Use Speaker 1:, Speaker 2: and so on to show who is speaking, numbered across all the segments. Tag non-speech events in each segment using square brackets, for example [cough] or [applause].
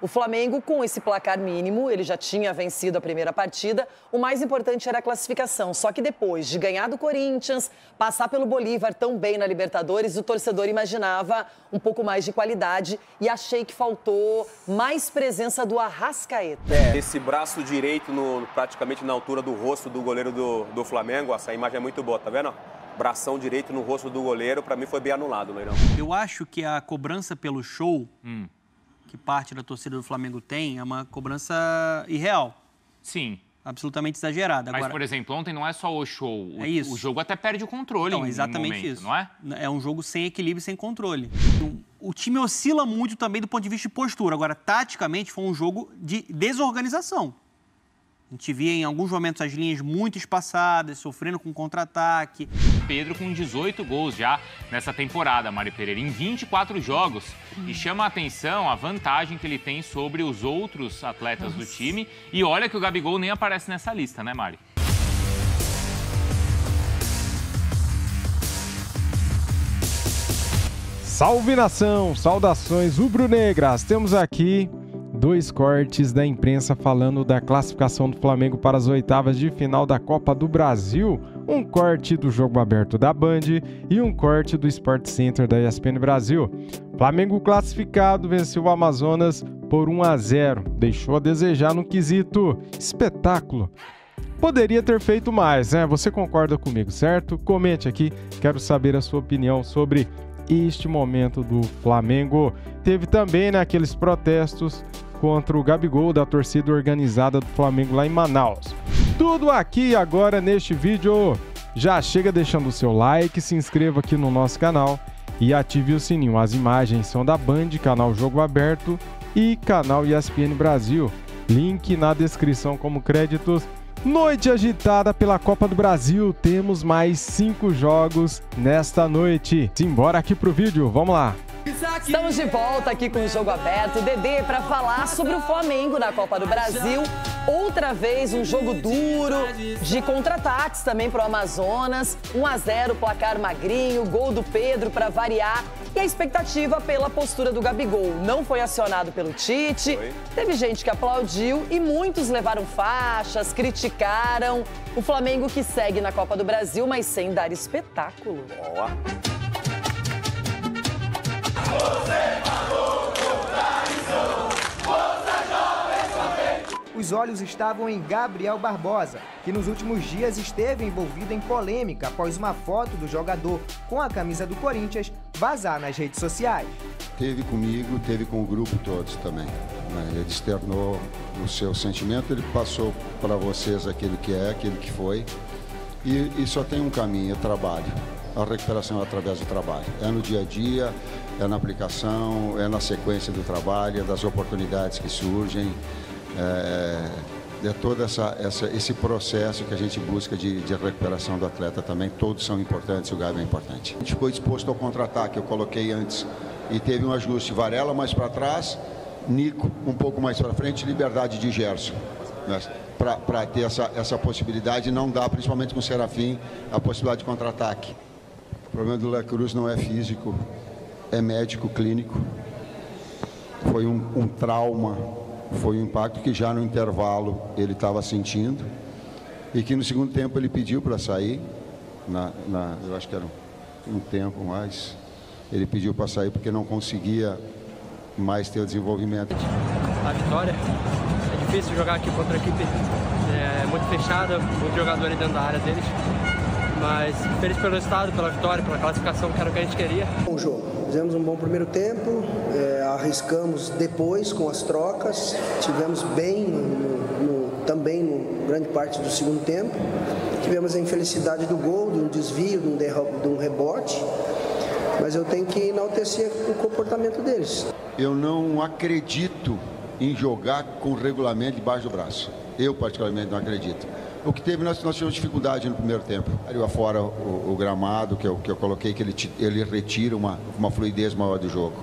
Speaker 1: O Flamengo, com esse placar mínimo, ele já tinha vencido a primeira partida. O mais importante era a classificação. Só que depois de ganhar do Corinthians, passar pelo Bolívar tão bem na Libertadores, o torcedor imaginava um pouco mais de qualidade e achei que faltou mais presença do Arrascaeta.
Speaker 2: É, esse braço direito no, praticamente na altura do rosto do goleiro do, do Flamengo, essa imagem é muito boa, tá vendo? bração direito no rosto do goleiro, para mim foi bem anulado, Leirão. Eu
Speaker 3: acho que a cobrança pelo show hum que parte da torcida do Flamengo tem é uma cobrança irreal. Sim. Absolutamente exagerada. Agora, Mas, por
Speaker 4: exemplo, ontem não é só o show. O, é isso. O jogo até perde o controle. Não, exatamente momento, isso. Não é? É um jogo sem equilíbrio sem controle.
Speaker 3: Então, o time oscila muito também do ponto de vista de postura. Agora, taticamente, foi um jogo de desorganização. A gente via em alguns momentos as linhas muito espaçadas, sofrendo com contra-ataque.
Speaker 4: Pedro com 18 gols já nessa temporada, Mário Pereira, em 24 jogos. E chama a atenção a vantagem que ele tem sobre os outros atletas Nossa. do time. E olha que o Gabigol nem aparece nessa lista, né, Mário?
Speaker 5: Salve nação, saudações rubro-negras. Temos aqui dois cortes da imprensa falando da classificação do Flamengo para as oitavas de final da Copa do Brasil, um corte do jogo aberto da Band e um corte do Sport Center da ESPN Brasil. Flamengo classificado venceu o Amazonas por 1 a 0, deixou a desejar no quesito espetáculo. Poderia ter feito mais, né? Você concorda comigo, certo? Comente aqui, quero saber a sua opinião sobre este momento do Flamengo. Teve também né, aqueles protestos contra o Gabigol da torcida organizada do Flamengo lá em Manaus. Tudo aqui agora neste vídeo. Já chega deixando o seu like, se inscreva aqui no nosso canal e ative o sininho. As imagens são da Band, canal Jogo Aberto e canal ESPN Brasil. Link na descrição como créditos. Noite agitada pela Copa do Brasil, temos mais cinco jogos nesta noite. Simbora aqui pro vídeo, vamos lá!
Speaker 1: Estamos de volta aqui com o jogo aberto, Dedê, para falar sobre o Flamengo na Copa do Brasil Outra vez um jogo duro de contra-ataques também para o Amazonas. 1 a 0 placar magrinho, gol do Pedro para variar. E a expectativa pela postura do Gabigol. Não foi acionado pelo Tite. Foi. Teve gente que aplaudiu e muitos levaram faixas, criticaram. O Flamengo que segue na Copa do Brasil, mas sem dar espetáculo. Boa. os olhos estavam em Gabriel Barbosa, que nos últimos dias esteve envolvido em polêmica após uma foto do jogador com a camisa do Corinthians vazar nas redes sociais.
Speaker 6: Teve comigo, teve com o grupo todos também. Ele externou o seu sentimento, ele passou para vocês aquilo que é, aquilo que foi. E, e só tem um caminho, é trabalho. A recuperação é através do trabalho. É no dia a dia, é na aplicação, é na sequência do trabalho, é das oportunidades que surgem é, é, é todo essa, essa, esse processo que a gente busca de, de, recuperação do atleta também. Todos são importantes, o Gabi é importante. A gente ficou exposto ao contra-ataque, eu coloquei antes, e teve um ajuste. Varela mais para trás, Nico um pouco mais para frente, liberdade de Gerson. Né? Para ter essa, essa possibilidade, não dá, principalmente com o Serafim, a possibilidade de contra-ataque. O problema do La Cruz não é físico, é médico clínico. Foi um, um trauma foi o um impacto que já no intervalo ele estava sentindo e que no segundo tempo ele pediu para sair, na, na, eu acho que era um, um tempo mais, ele pediu para sair porque não conseguia mais ter o desenvolvimento.
Speaker 3: A vitória é difícil jogar aqui contra a equipe é, muito fechada, muito jogador ali dentro da área deles, mas feliz pelo resultado, pela vitória, pela classificação, que era o que a gente
Speaker 7: queria. Um jogo Fizemos um bom primeiro tempo, é, arriscamos depois com as trocas, tivemos bem no, no, também no grande parte do segundo tempo. Tivemos a infelicidade do gol, de um desvio, de um, de um rebote, mas eu tenho que enaltecer o comportamento
Speaker 6: deles. Eu não acredito em jogar com regulamento debaixo do braço. Eu, particularmente, não acredito. O que teve, nós, nós tivemos dificuldade no primeiro tempo. Ali fora o, o, gramado, que eu, que eu coloquei, que ele, ele retira uma, uma fluidez maior do jogo.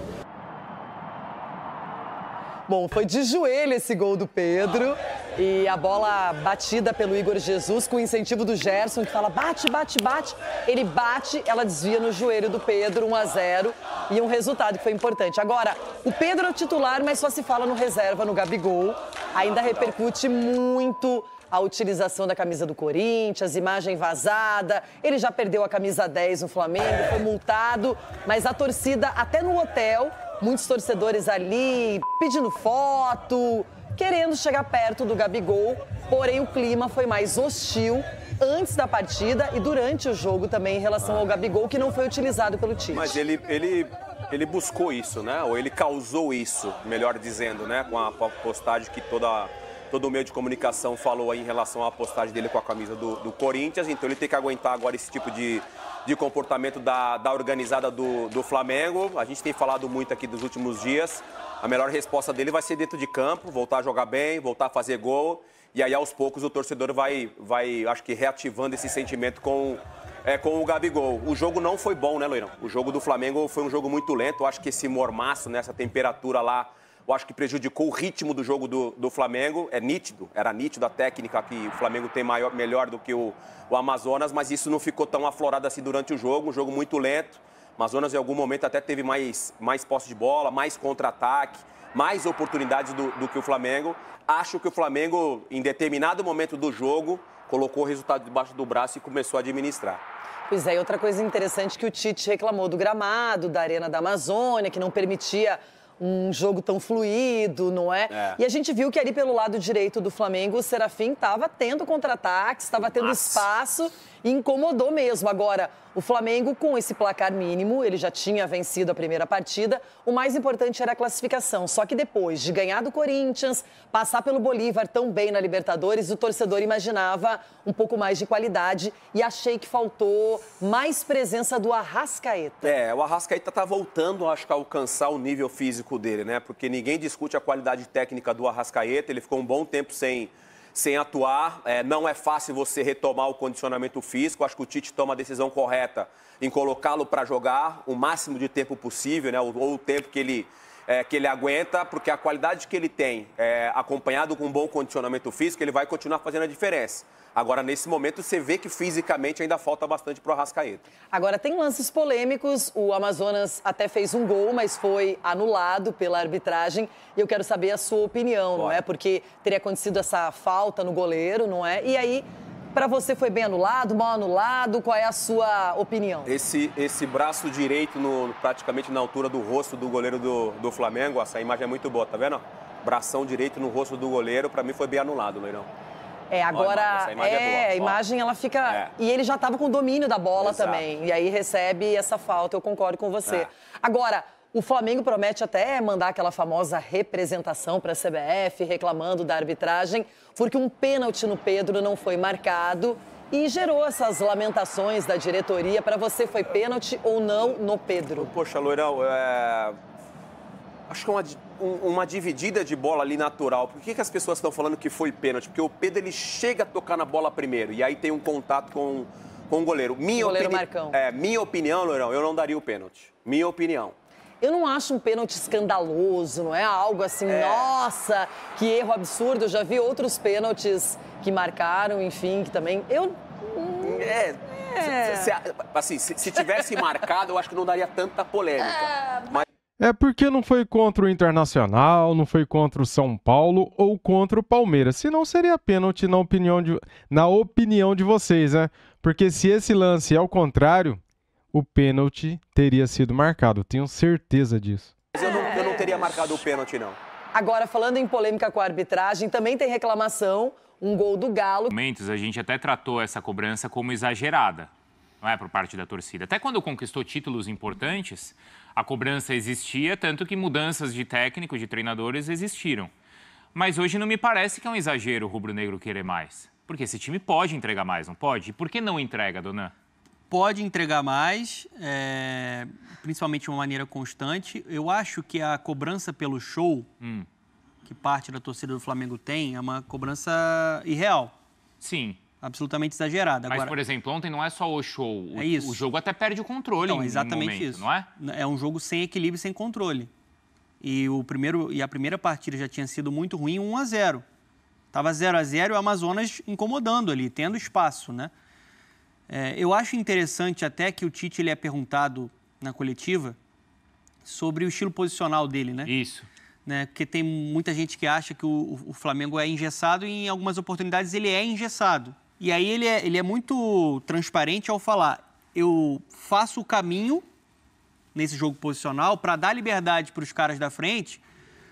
Speaker 7: Bom,
Speaker 1: foi de joelho esse gol do Pedro. E a bola batida pelo Igor Jesus com o incentivo do Gerson, que fala bate, bate, bate. Ele bate, ela desvia no joelho do Pedro, 1 a 0 E um resultado que foi importante. Agora, o Pedro é o titular, mas só se fala no reserva, no Gabigol. Ainda repercute muito a utilização da camisa do Corinthians, imagem vazada. Ele já perdeu a camisa 10 no Flamengo, foi multado, mas a torcida, até no hotel, muitos torcedores ali pedindo foto, querendo chegar perto do Gabigol, porém o clima foi mais hostil antes da partida e durante o jogo também em relação ao Gabigol, que não foi utilizado pelo time. Mas
Speaker 2: ele, ele, ele buscou isso, né? Ou ele causou isso, melhor dizendo, né? Com a postagem que toda todo o meio de comunicação falou aí em relação à postagem dele com a camisa do, do Corinthians, então ele tem que aguentar agora esse tipo de, de comportamento da, da organizada do, do Flamengo. A gente tem falado muito aqui dos últimos dias. A melhor resposta dele vai ser dentro de campo, voltar a jogar bem, voltar a fazer gol. E aí, aos poucos, o torcedor vai, vai acho que, reativando esse sentimento com, é, com o Gabigol. O jogo não foi bom, né, Loirão? O jogo do Flamengo foi um jogo muito lento. Eu acho que esse mormaço, nessa temperatura lá eu acho que prejudicou o ritmo do jogo do, do Flamengo. É nítido, era nítido a técnica que o Flamengo tem maior, melhor do que o, o Amazonas, mas isso não ficou tão aflorado assim durante o jogo. Um jogo muito lento. O Amazonas, em algum momento, até teve mais, mais posse de bola, mais contra-ataque, mais oportunidades do, do que o Flamengo. Acho que o Flamengo, em determinado momento do jogo, colocou o resultado debaixo do braço e começou a administrar.
Speaker 1: Pois é, e outra coisa interessante é que o Tite reclamou do gramado, da Arena da Amazônia, que não permitia um jogo tão fluido, não é? é? E a gente viu que ali pelo lado direito do Flamengo, o Serafim estava tendo contra-ataques, estava tendo Nossa. espaço incomodou mesmo. Agora, o Flamengo, com esse placar mínimo, ele já tinha vencido a primeira partida. O mais importante era a classificação. Só que depois de ganhar do Corinthians, passar pelo Bolívar tão bem na Libertadores, o torcedor imaginava um pouco mais de qualidade e achei que faltou mais presença do Arrascaeta.
Speaker 2: É, o Arrascaeta tá voltando, acho que, a alcançar o nível físico dele, né? Porque ninguém discute a qualidade técnica do Arrascaeta. Ele ficou um bom tempo sem sem atuar. É, não é fácil você retomar o condicionamento físico. Acho que o Tite toma a decisão correta em colocá-lo para jogar o máximo de tempo possível, né? ou, ou o tempo que ele, é, que ele aguenta, porque a qualidade que ele tem, é, acompanhado com um bom condicionamento físico, ele vai continuar fazendo a diferença. Agora, nesse momento, você vê que fisicamente ainda falta bastante para o Arrascaeta.
Speaker 1: Agora, tem lances polêmicos. O Amazonas até fez um gol, mas foi anulado pela arbitragem. E eu quero saber a sua opinião, Bora. não é? Porque teria acontecido essa falta no goleiro, não é? E aí para você foi bem anulado, mal anulado? Qual é a sua opinião?
Speaker 2: Esse, esse braço direito no, praticamente na altura do rosto do goleiro do, do Flamengo, essa imagem é muito boa, tá vendo? Bração direito no rosto do goleiro, para mim foi bem anulado, Leirão.
Speaker 1: É, agora. É é, ó, é, é a imagem ela fica. É. E ele já estava com o domínio da bola Exato. também. E aí recebe essa falta, eu concordo com você. É. Agora, o Flamengo promete até mandar aquela famosa representação para a CBF, reclamando da arbitragem, porque um pênalti no Pedro não foi marcado e gerou essas lamentações da diretoria. Para você, foi pênalti ou não no Pedro?
Speaker 2: Poxa, Loirão, é... acho que é uma um, uma dividida de bola ali natural. Por que, que as pessoas estão falando que foi pênalti? Porque o Pedro ele chega a tocar na bola primeiro e aí tem um contato com, com o goleiro. Minha goleiro opini... Marcão. É, minha opinião, Loirão, eu não daria o pênalti. Minha opinião.
Speaker 1: Eu não acho um pênalti escandaloso, não é algo assim, é. nossa, que erro absurdo. Eu já vi outros pênaltis que marcaram, enfim, que também. Eu. Hum, é. é. Se, se, se,
Speaker 2: assim, se, tivesse [laughs] marcado, eu acho que não daria tanta polêmica. É,
Speaker 5: mas... É porque não foi contra o Internacional, não foi contra o São Paulo ou contra o Palmeiras. Senão seria pênalti na opinião de, na opinião de vocês, né? Porque se esse lance é ao contrário, o pênalti teria sido marcado. Tenho certeza disso. Mas
Speaker 2: eu não, eu não teria marcado o pênalti, não.
Speaker 1: Agora, falando em polêmica com a arbitragem, também tem reclamação, um gol do Galo.
Speaker 4: Momentos, a gente até tratou essa cobrança como exagerada, não é, por parte da torcida. Até quando conquistou títulos importantes, a cobrança existia, tanto que mudanças de técnico, de treinadores existiram. Mas hoje não me parece que é um exagero o rubro-negro querer mais. Porque esse time pode entregar mais, não pode? E por que não entrega, Donan?
Speaker 3: Pode entregar mais, é... principalmente de uma maneira constante. Eu acho que a cobrança pelo show, hum. que parte da torcida do Flamengo tem, é uma cobrança irreal. Sim absolutamente exagerada. Agora, Mas, por
Speaker 4: exemplo, ontem não é só o show. O, é isso. o jogo
Speaker 3: até perde o controle então, em exatamente um momento, isso. não é? É um jogo sem equilíbrio sem controle. E, o primeiro, e a primeira partida já tinha sido muito ruim, 1 a 0 Estava 0 a 0 e o Amazonas incomodando ali, tendo espaço, né? É, eu acho interessante até que o Tite ele é perguntado na coletiva sobre o estilo posicional dele, né? Isso. Né? Porque tem muita gente que acha que o, o Flamengo é engessado e em algumas oportunidades ele é engessado. E aí ele é, ele é muito transparente ao falar: eu faço o caminho nesse jogo posicional para dar liberdade para os caras da frente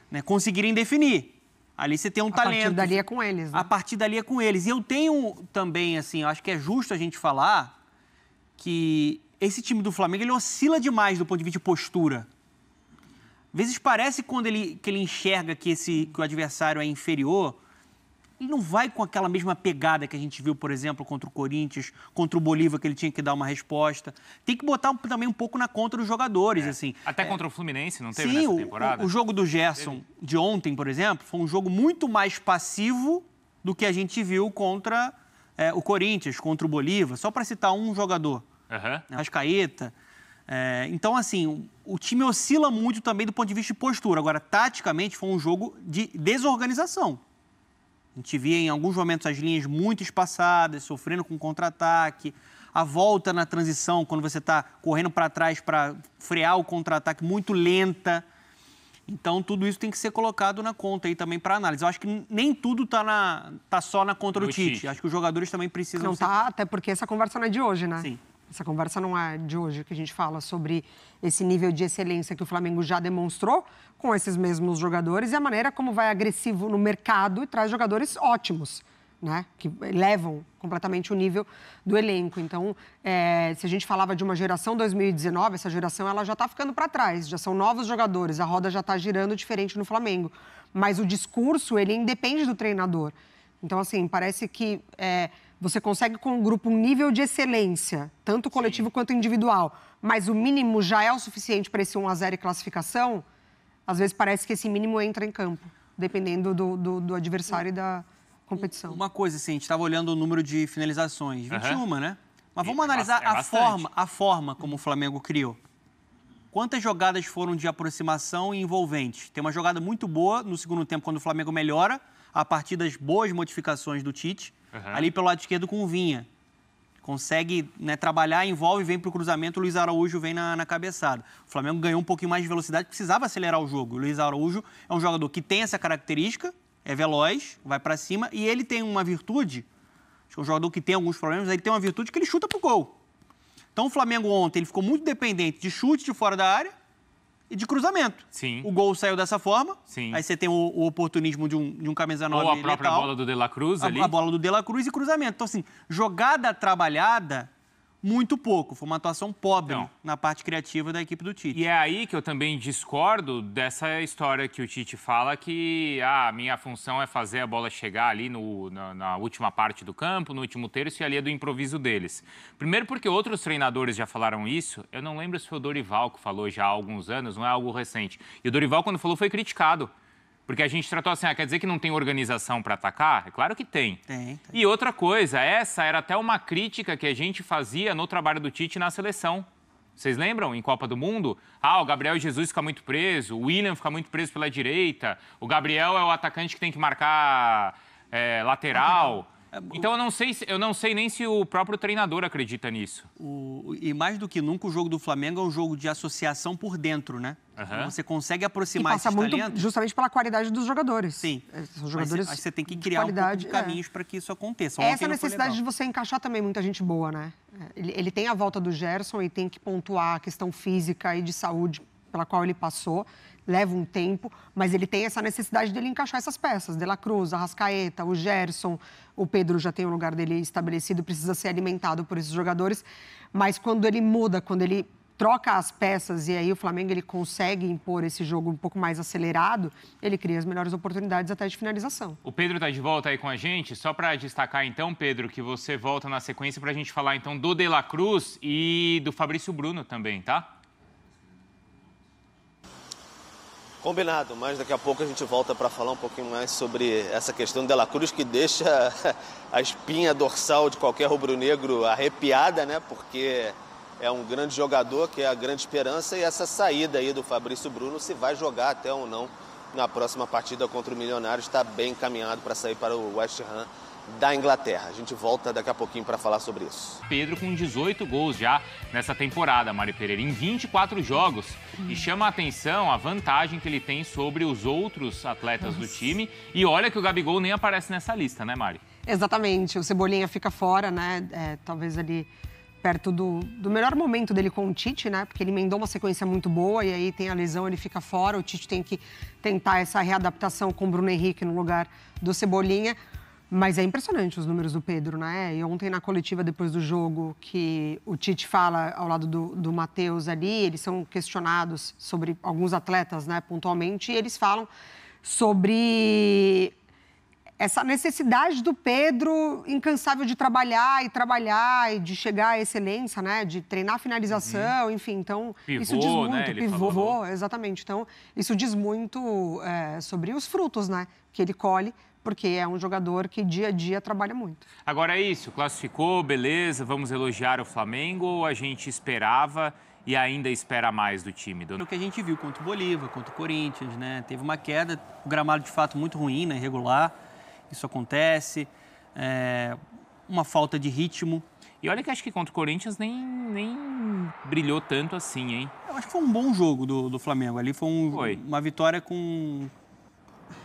Speaker 3: né, conseguirem definir. Ali você tem um a talento. A partir dali
Speaker 7: é com eles. Né?
Speaker 3: A partir dali é com eles. E eu tenho também, assim, acho que é justo a gente falar que esse time do Flamengo ele oscila demais do ponto de vista de postura. Às vezes parece quando ele, que ele enxerga que, esse, que o adversário é inferior, ele não vai com aquela mesma pegada que a gente viu, por exemplo, contra o Corinthians, contra o Bolívar, que ele tinha que dar uma resposta. Tem que botar também um pouco na conta dos
Speaker 4: jogadores, é. assim. Até é... contra o Fluminense, não teve Sim, nessa temporada? O, o
Speaker 3: jogo do Gerson de ontem, por exemplo, foi um jogo muito mais passivo do que a gente viu contra é, o Corinthians, contra o Bolívar, só para citar um jogador. Uhum. Rascaeta. É, então, assim, o, time oscila muito também do ponto de vista de postura. Agora, taticamente, foi um jogo de desorganização. A gente via em alguns momentos as linhas muito espaçadas, sofrendo com contra-ataque. A volta na transição, quando você está correndo para trás para frear o contra-ataque, muito lenta. Então, tudo isso tem que ser colocado na conta aí também para análise. Eu acho que nem tudo está na, tá só na conta do, Tite. Tite. Acho que os jogadores também precisam. Não está, ser... Tá,
Speaker 7: até porque essa conversa não é de hoje, né? Sim essa conversa não é de hoje que a gente fala sobre esse nível de excelência que o Flamengo já demonstrou com esses mesmos jogadores e a maneira como vai agressivo no mercado e traz jogadores ótimos. Né, que levam completamente o nível do elenco. Então, é, se a gente falava de uma geração 2019, essa geração ela já está ficando para trás, já são novos jogadores, a roda já está girando diferente no Flamengo. Mas o discurso ele independe do treinador. Então, assim, parece que é, você consegue com o grupo um nível de excelência, tanto coletivo Sim. quanto individual, mas o mínimo já é o suficiente para esse 1 a 0 e classificação. Às vezes parece que esse mínimo entra em campo, dependendo do, do, do adversário e da competição.
Speaker 3: Uma coisa assim, a gente estava olhando o número de finalizações, 21, uhum. né? Mas vamos analisar é a forma, a forma como o Flamengo criou. Quantas jogadas foram de aproximação e envolvente? Tem uma jogada muito boa no segundo tempo quando o Flamengo melhora a partir das boas modificações do Tite. Uhum. Ali pelo lado esquerdo com o Vinha. Consegue né, trabalhar, envolve, vem para o cruzamento, o Luiz Araújo vem na, na, cabeçada. O Flamengo ganhou um pouquinho mais de velocidade, precisava acelerar o jogo. O Luiz Araújo é um jogador que tem essa característica, é veloz, vai para cima, e ele tem uma virtude, acho que é um jogador que tem alguns problemas, ele tem uma virtude que ele chuta pro gol. Então o Flamengo ontem ele ficou muito dependente de chute de fora da área, e de cruzamento. Sim. O gol saiu dessa forma. Sim. Aí você tem o, o oportunismo de um, de um camisa 9 Ou a própria letal, bola do De La Cruz a, ali. A bola do De La Cruz e cruzamento. Então, assim, jogada trabalhada muito pouco. Foi uma atuação pobre Não.
Speaker 4: na parte criativa da equipe do Tite. E é aí que eu também discordo dessa história que o Tite fala que ah, a ah, minha função é fazer a bola chegar ali no, na, na, última parte do campo, no último terço, e ali é do improviso deles. Primeiro porque outros treinadores já falaram isso. Eu não lembro se foi o Dorival que falou já há alguns anos, não é algo recente. E o Dorival, quando falou, foi criticado. Porque a gente tratou assim, ah, quer dizer que não tem organização para atacar? É claro que tem. Tem, tem. E outra coisa, essa era até uma crítica que a gente fazia no trabalho do Tite na seleção. Vocês lembram? Em Copa do Mundo? Ah, o Gabriel Jesus fica muito preso, o William fica muito preso pela direita, o Gabriel é o atacante que tem que marcar é, lateral. É então eu não sei, eu não sei nem se o próprio treinador acredita nisso.
Speaker 3: O, e mais do que nunca, o jogo do Flamengo é um jogo de associação por dentro, né? Uhum. Então você consegue aproximar e passa muito talentos.
Speaker 7: justamente pela qualidade dos jogadores. Sim. É, são jogadores Mas você tem que criar um é. caminhos
Speaker 3: é. para que isso aconteça. Ontem Essa necessidade de
Speaker 7: você encaixar também muita gente boa, né? Ele, ele tem a volta do Gerson e tem que pontuar a questão física e de saúde pela qual ele passou leva um tempo, mas ele tem essa necessidade dele encaixar essas peças. De La Cruz, Arrascaeta, o Gerson, o Pedro já tem o lugar dele estabelecido, precisa ser alimentado por esses jogadores. Mas quando ele muda, quando ele troca as peças e aí o Flamengo ele consegue impor esse jogo um pouco mais acelerado, ele cria as melhores oportunidades até de finalização.
Speaker 4: O Pedro está de volta aí com a gente, só para destacar então, Pedro, que você volta na sequência para a gente falar então do De La Cruz e do Fabrício Bruno também, tá?
Speaker 2: Combinado, mas daqui a pouco a gente volta para falar um pouquinho mais sobre essa questão de Dela Cruz que deixa [laughs] a espinha dorsal de qualquer rubro-negro arrepiada, né? Porque é um grande jogador, que é a grande esperança, e essa saída aí do Fabrício Bruno se vai jogar até ou não na próxima partida contra o Milionários está bem encaminhado para sair para o West Ham da Inglaterra. A gente volta daqui a pouquinho para
Speaker 4: falar sobre isso. Pedro com 18 gols já nessa temporada, Mário Pereira, em 24 jogos. Hum. E chama a atenção a vantagem que ele tem sobre os outros atletas Nossa. do time. E olha que o Gabigol nem aparece nessa lista, né, Mário?
Speaker 7: Exatamente. O Cebolinha fica fora, né? É, talvez ali. Ele perto do, do melhor momento dele com o Tite, né? Porque ele emendou uma sequência muito boa e aí tem a lesão, ele fica fora. O Tite tem que tentar essa readaptação com o Bruno Henrique no lugar do Cebolinha. Mas é impressionante os números do Pedro, né? E ontem na coletiva, depois do jogo, que o Tite fala ao lado do, do Matheus ali, eles são questionados sobre alguns atletas, né, pontualmente, e eles falam sobre essa necessidade do Pedro incansável de trabalhar e trabalhar e de chegar à excelência, né? De treinar a finalização, uhum. enfim. Então, pivô, isso diz né? muito, né? pivô, falou. exatamente. Então, isso diz muito é, sobre os frutos, né? Que ele colhe porque é um jogador que dia a dia trabalha muito.
Speaker 4: Agora é isso, classificou, beleza, vamos elogiar o Flamengo ou a gente esperava e ainda espera mais do time? Do... O
Speaker 3: que a gente viu contra o Bolívar, contra o Corinthians, né? Teve uma queda, o gramado de fato muito ruim, né? irregular isso acontece, é, uma falta de ritmo.
Speaker 4: E olha que acho que contra o Corinthians nem, nem brilhou tanto assim, hein? Eu acho que foi
Speaker 3: um bom jogo do, do Flamengo. Ali foi, um, foi. uma vitória com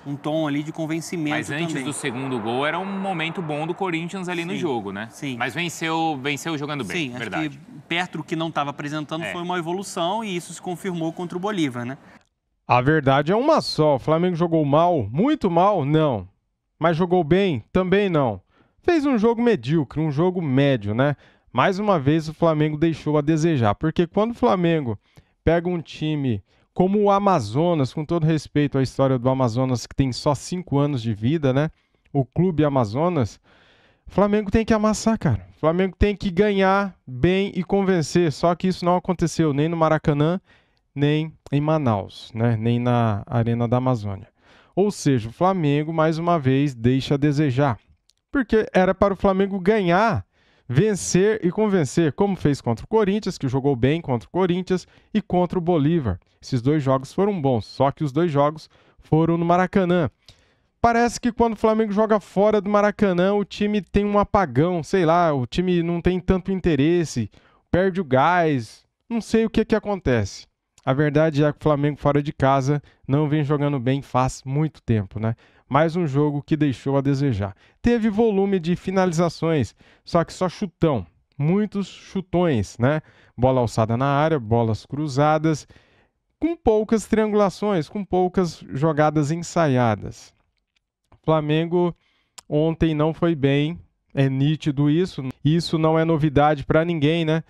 Speaker 3: um tom ali
Speaker 4: de convencimento Mas antes também. do segundo gol era um momento bom do Corinthians ali sim, no jogo, né? Sim. Mas venceu, venceu jogando bem, sim, verdade. Acho que perto do que não estava apresentando é. foi uma evolução e isso
Speaker 3: se confirmou contra o Bolívar, né?
Speaker 5: A verdade é uma só. O Flamengo jogou mal, muito mal? Não. Mas jogou bem? Também não. Fez um jogo medíocre, um jogo médio, né? Mais uma vez o Flamengo deixou a desejar, porque quando o Flamengo pega um time como o Amazonas, com todo respeito à história do Amazonas que tem só cinco anos de vida, né? O clube Amazonas, o Flamengo tem que amassar, cara. O Flamengo tem que ganhar bem e convencer. Só que isso não aconteceu nem no Maracanã, nem em Manaus, né? Nem na Arena da Amazônia. Ou seja, o Flamengo, mais uma vez, deixa a desejar. Porque era para o Flamengo ganhar, vencer e convencer, como fez contra o Corinthians, que jogou bem contra o Corinthians, e contra o Bolívar. Esses dois jogos foram bons, só que os dois jogos foram no Maracanã. Parece que quando o Flamengo joga fora do Maracanã, o time tem um apagão, sei lá, o time não tem tanto interesse, perde o gás, não sei o que, que acontece. A verdade é que o Flamengo fora de casa não vem jogando bem faz muito tempo, né? Mais um jogo que deixou a desejar. Teve volume de finalizações, só que só chutão, muitos chutões, né? Bola alçada na área, bolas cruzadas, com poucas triangulações, com poucas jogadas ensaiadas. O Flamengo ontem não foi bem, é nítido isso. Isso não é novidade para ninguém, né?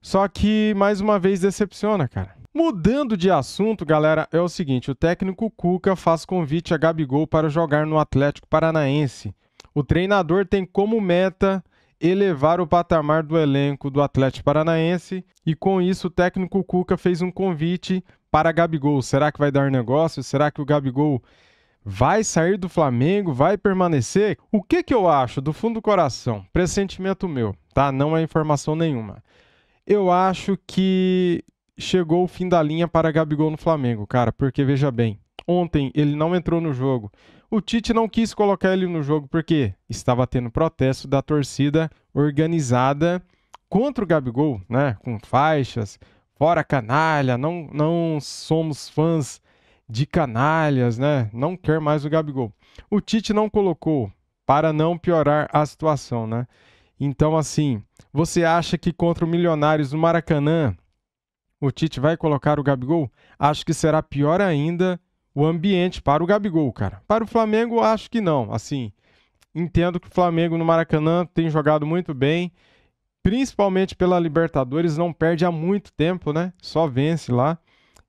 Speaker 5: Só que mais uma vez decepciona, cara. Mudando de assunto, galera, é o seguinte: o técnico Cuca faz convite a Gabigol para jogar no Atlético Paranaense. O treinador tem como meta elevar o patamar do elenco do Atlético Paranaense e com isso o técnico Cuca fez um convite para Gabigol. Será que vai dar negócio? Será que o Gabigol vai sair do Flamengo? Vai permanecer? O que que eu acho do fundo do coração? Pressentimento meu, tá? Não é informação nenhuma. Eu acho que chegou o fim da linha para Gabigol no Flamengo, cara, porque veja bem, ontem ele não entrou no jogo. O Tite não quis colocar ele no jogo porque estava tendo protesto da torcida organizada contra o Gabigol, né? Com faixas, fora canalha, não, não somos fãs de canalhas, né? Não quer mais o Gabigol. O Tite não colocou para não piorar a situação, né? Então, assim, você acha que contra o Milionários no Maracanã o Tite vai colocar o Gabigol, acho que será pior ainda o ambiente para o Gabigol, cara. Para o Flamengo, acho que não. Assim, entendo que o Flamengo no Maracanã tem jogado muito bem, principalmente pela Libertadores, não perde há muito tempo, né? Só vence lá.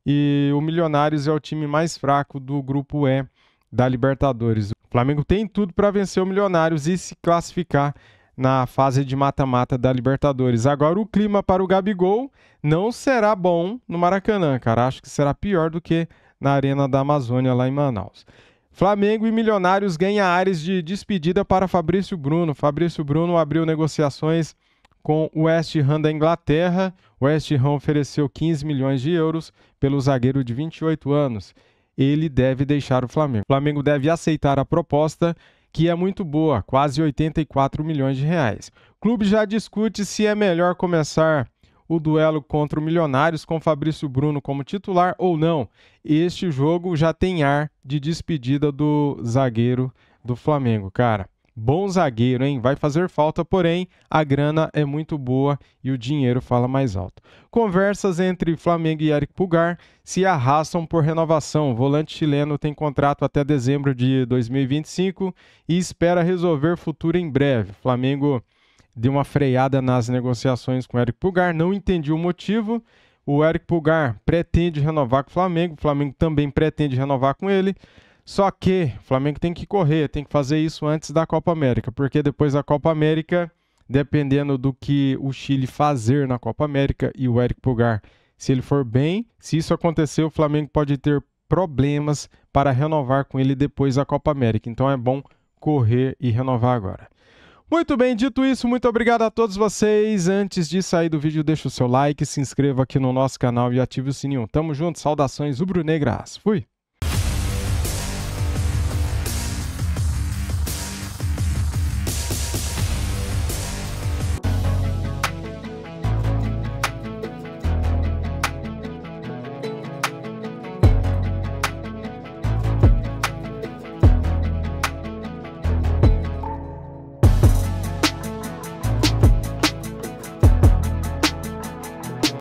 Speaker 5: E o Milionários é o time mais fraco do grupo E da Libertadores. O Flamengo tem tudo para vencer o Milionários e se classificar na fase de mata-mata da Libertadores. Agora, o clima para o Gabigol não será bom no Maracanã, cara. Acho que será pior do que na Arena da Amazônia, lá em Manaus. Flamengo e Milionários ganha áreas de despedida para Fabrício Bruno. Fabrício Bruno abriu negociações com o West Ham da Inglaterra. O West Ham ofereceu 15 milhões de euros pelo zagueiro de 28 anos. Ele deve deixar o Flamengo. O Flamengo deve aceitar a proposta que é muito boa, quase 84 milhões de reais. O clube já discute se é melhor começar o duelo contra o Milionários com Fabrício Bruno como titular ou não. Este jogo já tem ar de despedida do zagueiro do Flamengo, cara. Bom zagueiro, hein? Vai fazer falta, porém a grana é muito boa e o dinheiro fala mais alto. Conversas entre Flamengo e Eric Pulgar se arrastam por renovação. O volante chileno tem contrato até dezembro de 2025 e espera resolver futuro em breve. Flamengo deu uma freada nas negociações com Eric Pulgar, não entendi o motivo. O Eric Pulgar pretende renovar com o Flamengo, o Flamengo também pretende renovar com ele. Só que o Flamengo tem que correr, tem que fazer isso antes da Copa América, porque depois da Copa América, dependendo do que o Chile fazer na Copa América e o Eric Pulgar, se ele for bem, se isso acontecer, o Flamengo pode ter problemas para renovar com ele depois da Copa América. Então é bom correr e renovar agora. Muito bem, dito isso, muito obrigado a todos vocês. Antes de sair do vídeo, deixa o seu like, se inscreva aqui no nosso canal e ative o sininho. Tamo junto, saudações rubro-negras. Fui!